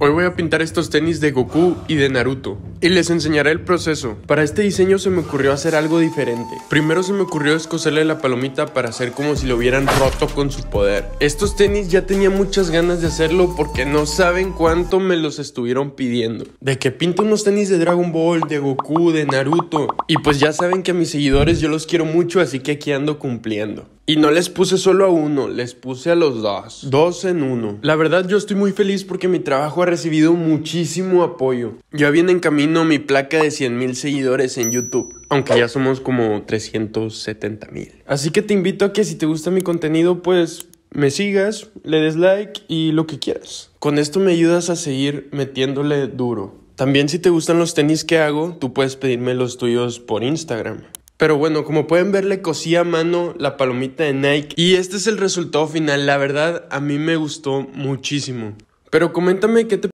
Hoy voy a pintar estos tenis de Goku y de Naruto y les enseñaré el proceso. Para este diseño se me ocurrió hacer algo diferente. Primero se me ocurrió escocerle la palomita para hacer como si lo hubieran roto con su poder. Estos tenis ya tenía muchas ganas de hacerlo porque no saben cuánto me los estuvieron pidiendo. De que pinto unos tenis de Dragon Ball, de Goku, de Naruto. Y pues ya saben que a mis seguidores yo los quiero mucho así que aquí ando cumpliendo. Y no les puse solo a uno, les puse a los dos. Dos en uno. La verdad yo estoy muy feliz porque mi trabajo ha recibido muchísimo apoyo. Ya viene en camino mi placa de 100 mil seguidores en YouTube, aunque ya somos como 370 mil. Así que te invito a que si te gusta mi contenido, pues me sigas, le des like y lo que quieras. Con esto me ayudas a seguir metiéndole duro. También si te gustan los tenis que hago, tú puedes pedirme los tuyos por Instagram. Pero bueno, como pueden ver, le cosí a mano la palomita de Nike. Y este es el resultado final. La verdad, a mí me gustó muchísimo. Pero coméntame qué te